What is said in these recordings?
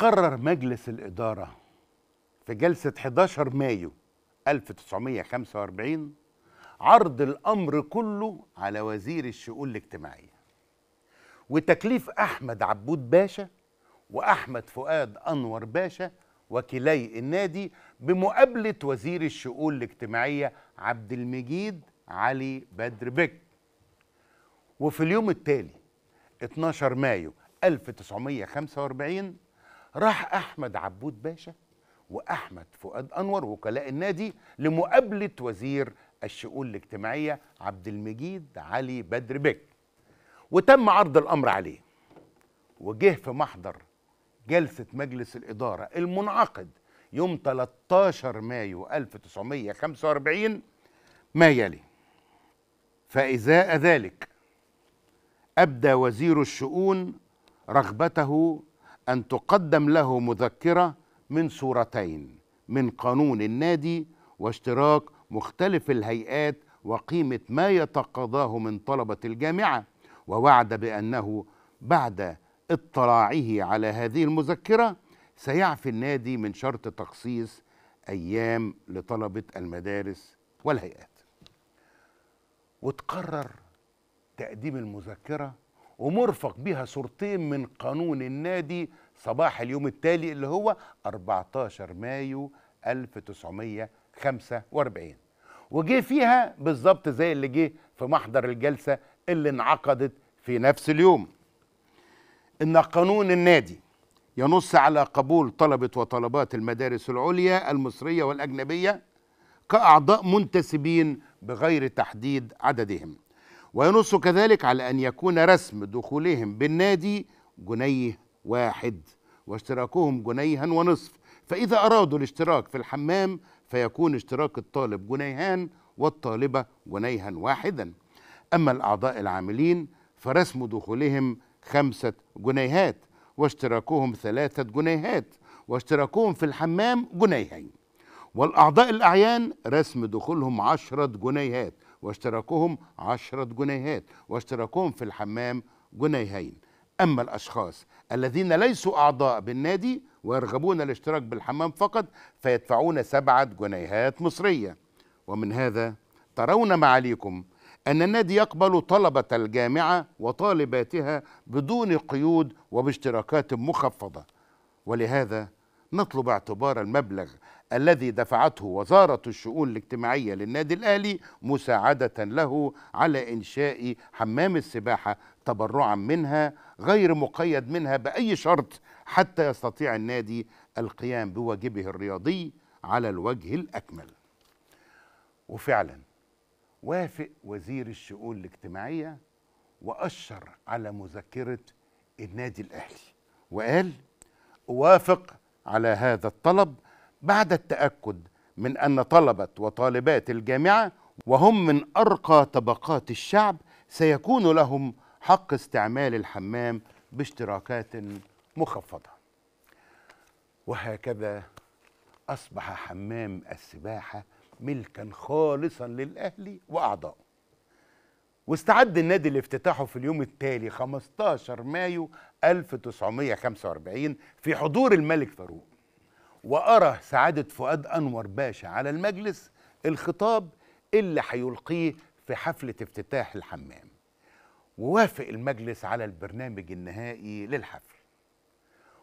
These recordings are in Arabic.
قرر مجلس الإدارة في جلسة 11 مايو 1945 عرض الأمر كله على وزير الشؤون الاجتماعية وتكليف أحمد عبود باشا وأحمد فؤاد أنور باشا وكلي النادي بمقابلة وزير الشؤون الاجتماعية عبد المجيد علي بدر بك وفي اليوم التالي 12 مايو 1945 راح احمد عبود باشا واحمد فؤاد انور وكلاء النادي لمقابله وزير الشؤون الاجتماعيه عبد المجيد علي بدر بك وتم عرض الامر عليه وجه في محضر جلسه مجلس الاداره المنعقد يوم 13 مايو 1945 ما يلي فإزاء ذلك أبدى وزير الشؤون رغبته أن تقدم له مذكرة من صورتين من قانون النادي واشتراك مختلف الهيئات وقيمة ما يتقاضاه من طلبة الجامعة ووعد بأنه بعد اطلاعه على هذه المذكرة سيعفي النادي من شرط تخصيص أيام لطلبة المدارس والهيئات وتقرر تقديم المذكره ومرفق بها صورتين من قانون النادي صباح اليوم التالي اللي هو 14 مايو 1945 وجه فيها بالظبط زي اللي جه في محضر الجلسة اللي انعقدت في نفس اليوم إن قانون النادي ينص على قبول طلبة وطلبات المدارس العليا المصرية والأجنبية كأعضاء منتسبين بغير تحديد عددهم وينص كذلك على أن يكون رسم دخولهم بالنادي جنيه واحد واشتراكهم جنيها ونصف فإذا أرادوا الاشتراك في الحمام فيكون اشتراك الطالب جنيهان والطالبة جنيها واحدا أما الأعضاء العاملين فرسم دخولهم خمسة جنيهات واشتراكهم ثلاثة جنيهات واشتراكهم في الحمام جنيهين والأعضاء الأعيان رسم دخولهم عشرة جنيهات واشتراكهم عشرة جنيهات واشتراكهم في الحمام جنيهين أما الأشخاص الذين ليسوا أعضاء بالنادي ويرغبون الاشتراك بالحمام فقط فيدفعون سبعة جنيهات مصرية ومن هذا ترون معاليكم أن النادي يقبل طلبة الجامعة وطالباتها بدون قيود وباشتراكات مخفضة ولهذا نطلب اعتبار المبلغ الذي دفعته وزارة الشؤون الاجتماعية للنادي الأهلي مساعدة له على إنشاء حمام السباحة تبرعا منها غير مقيد منها بأي شرط حتى يستطيع النادي القيام بواجبه الرياضي على الوجه الأكمل وفعلا وافق وزير الشؤون الاجتماعية وأشر على مذكرة النادي الأهلي وقال أوافق على هذا الطلب بعد التاكد من ان طلبه وطالبات الجامعه وهم من ارقى طبقات الشعب سيكون لهم حق استعمال الحمام باشتراكات مخفضه وهكذا اصبح حمام السباحه ملكا خالصا للاهلي واعضائه واستعد النادي لافتتاحه في اليوم التالي 15 مايو 1945 في حضور الملك فاروق وأرى سعادة فؤاد أنور باشا على المجلس الخطاب اللي هيلقيه في حفلة افتتاح الحمام ووافق المجلس على البرنامج النهائي للحفل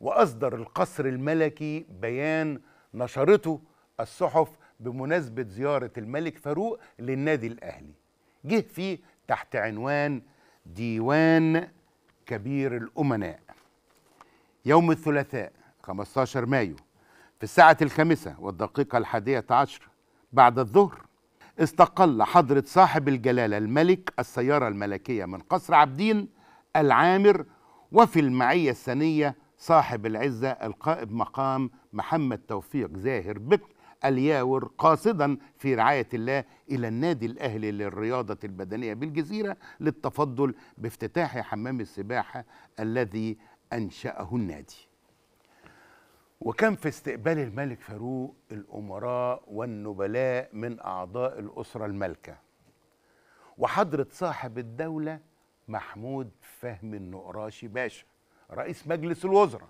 وأصدر القصر الملكي بيان نشرته الصحف بمناسبة زيارة الملك فاروق للنادي الأهلي جه فيه تحت عنوان ديوان كبير الأمناء يوم الثلاثاء 15 مايو في الساعة الخامسة والدقيقة الحادية عشر بعد الظهر استقل حضرة صاحب الجلالة الملك السيارة الملكية من قصر عابدين العامر وفي المعية الثانية صاحب العزة القائد مقام محمد توفيق زاهر بك الياور قاصدا في رعاية الله إلى النادي الأهلي للرياضة البدنية بالجزيرة للتفضل بافتتاح حمام السباحة الذي أنشأه النادي وكان في استقبال الملك فاروق الأمراء والنبلاء من أعضاء الأسرة المالكة وحضرة صاحب الدولة محمود فهمي النقراشي باشا رئيس مجلس الوزراء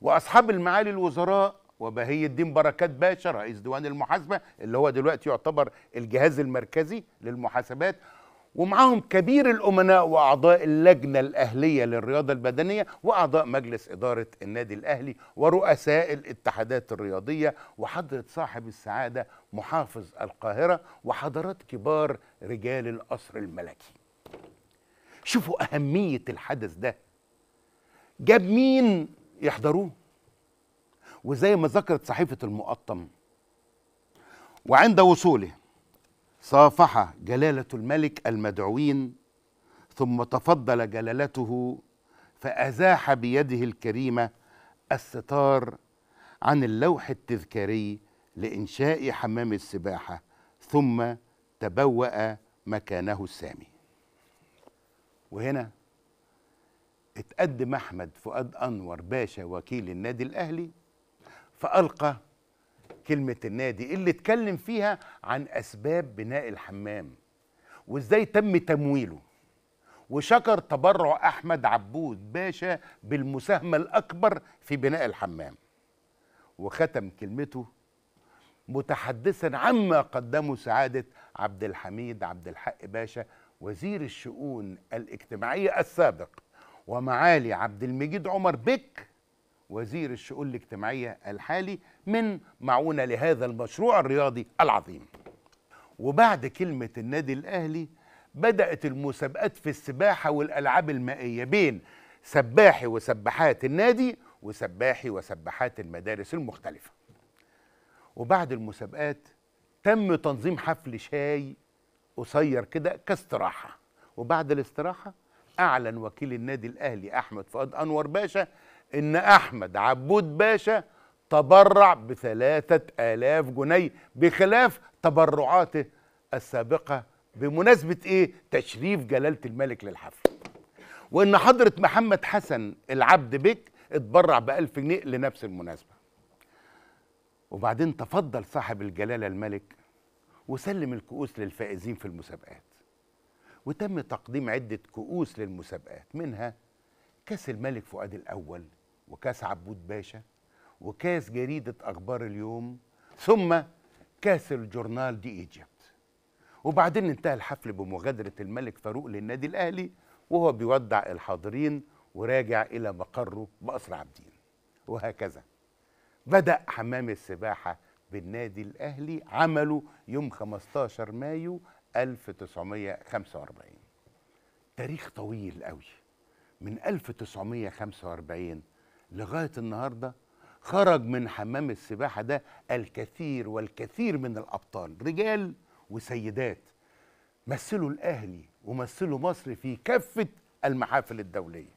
وأصحاب المعالي الوزراء وبهي الدين بركات باشا رئيس ديوان المحاسبة اللي هو دلوقتي يعتبر الجهاز المركزي للمحاسبات ومعاهم كبير الأمناء وأعضاء اللجنة الأهلية للرياضة البدنية وأعضاء مجلس إدارة النادي الأهلي ورؤساء الاتحادات الرياضية وحضرة صاحب السعادة محافظ القاهرة وحضرات كبار رجال القصر الملكي شوفوا أهمية الحدث ده جاب مين يحضروه وزي ما ذكرت صحيفة المقطم وعند وصوله صافح جلالة الملك المدعوين ثم تفضل جلالته فأزاح بيده الكريمة الستار عن اللوح التذكاري لإنشاء حمام السباحة ثم تبوأ مكانه السامي وهنا اتقدم أحمد فؤاد أنور باشا وكيل النادي الأهلي فألقى كلمة النادي اللي اتكلم فيها عن أسباب بناء الحمام وإزاي تم تمويله وشكر تبرع أحمد عبود باشا بالمساهمة الأكبر في بناء الحمام وختم كلمته متحدثا عما قدمه سعادة عبد الحميد عبد الحق باشا وزير الشؤون الاجتماعية السابق ومعالي عبد المجيد عمر بك وزير الشؤون الاجتماعية الحالي من معونة لهذا المشروع الرياضي العظيم وبعد كلمة النادي الأهلي بدأت المسابقات في السباحة والألعاب المائية بين سباحي وسباحات النادي وسباحي وسباحات المدارس المختلفة وبعد المسابقات تم تنظيم حفل شاي قصير كده كاستراحة وبعد الاستراحة أعلن وكيل النادي الأهلي أحمد فؤاد أنور باشا ان احمد عبود باشا تبرع بثلاثة آلاف جنيه بخلاف تبرعاته السابقة بمناسبة ايه تشريف جلالة الملك للحفل وان حضرة محمد حسن العبد بك اتبرع بألف جنيه لنفس المناسبة وبعدين تفضل صاحب الجلالة الملك وسلم الكؤوس للفائزين في المسابقات وتم تقديم عدة كؤوس للمسابقات منها كأس الملك فؤاد الأول وكاس عبود باشا وكاس جريدة أخبار اليوم ثم كاس الجورنال دي إيجيبت وبعدين انتهى الحفل بمغادرة الملك فاروق للنادي الأهلي وهو بيودع الحاضرين وراجع إلى مقره بقصر عابدين وهكذا بدأ حمام السباحة بالنادي الأهلي عمله يوم 15 مايو 1945 تاريخ طويل قوي من 1945 لغايه النهارده خرج من حمام السباحه ده الكثير والكثير من الابطال رجال وسيدات مثلوا الاهلي ومثلوا مصر في كافه المحافل الدوليه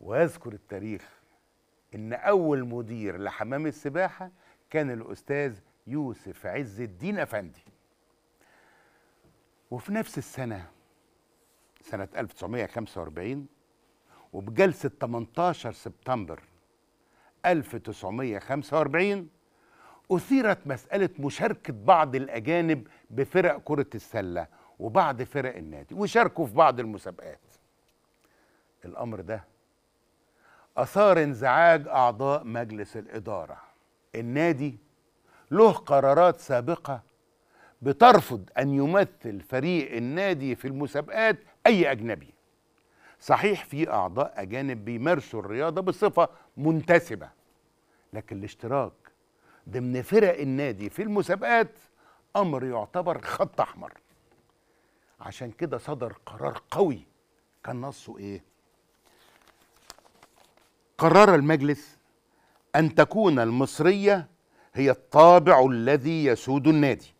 ويذكر التاريخ ان اول مدير لحمام السباحه كان الاستاذ يوسف عز الدين افندي وفي نفس السنه سنه 1945 وبجلسة 18 سبتمبر 1945 أثيرت مسألة مشاركة بعض الأجانب بفرق كرة السلة وبعض فرق النادي وشاركوا في بعض المسابقات الأمر ده أثار انزعاج أعضاء مجلس الإدارة النادي له قرارات سابقة بترفض أن يمثل فريق النادي في المسابقات أي أجنبي صحيح في أعضاء أجانب بيمارسوا الرياضة بصفة منتسبة لكن الاشتراك ضمن فرق النادي في المسابقات أمر يعتبر خط أحمر عشان كده صدر قرار قوي كان نصه إيه؟ قرر المجلس أن تكون المصرية هي الطابع الذي يسود النادي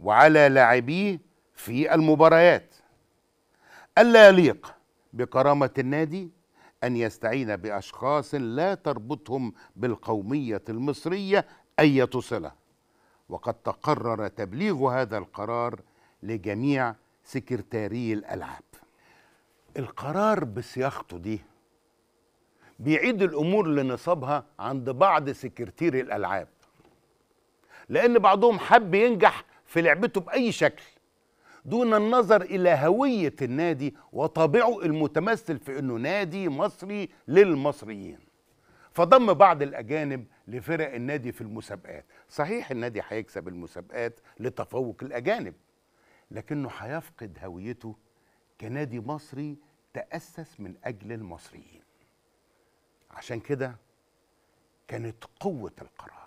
وعلى لاعبيه في المباريات ألا يليق بكرامه النادي ان يستعين باشخاص لا تربطهم بالقوميه المصريه اي صله وقد تقرر تبليغ هذا القرار لجميع سكرتاري الالعاب القرار بصياغته دي بيعيد الامور لنصابها عند بعض سكرتير الالعاب لان بعضهم حب ينجح في لعبته باي شكل دون النظر إلى هوية النادي وطابعه المتمثل في أنه نادي مصري للمصريين فضم بعض الأجانب لفرق النادي في المسابقات صحيح النادي هيكسب المسابقات لتفوق الأجانب لكنه هيفقد هويته كنادي مصري تأسس من أجل المصريين عشان كده كانت قوة القرار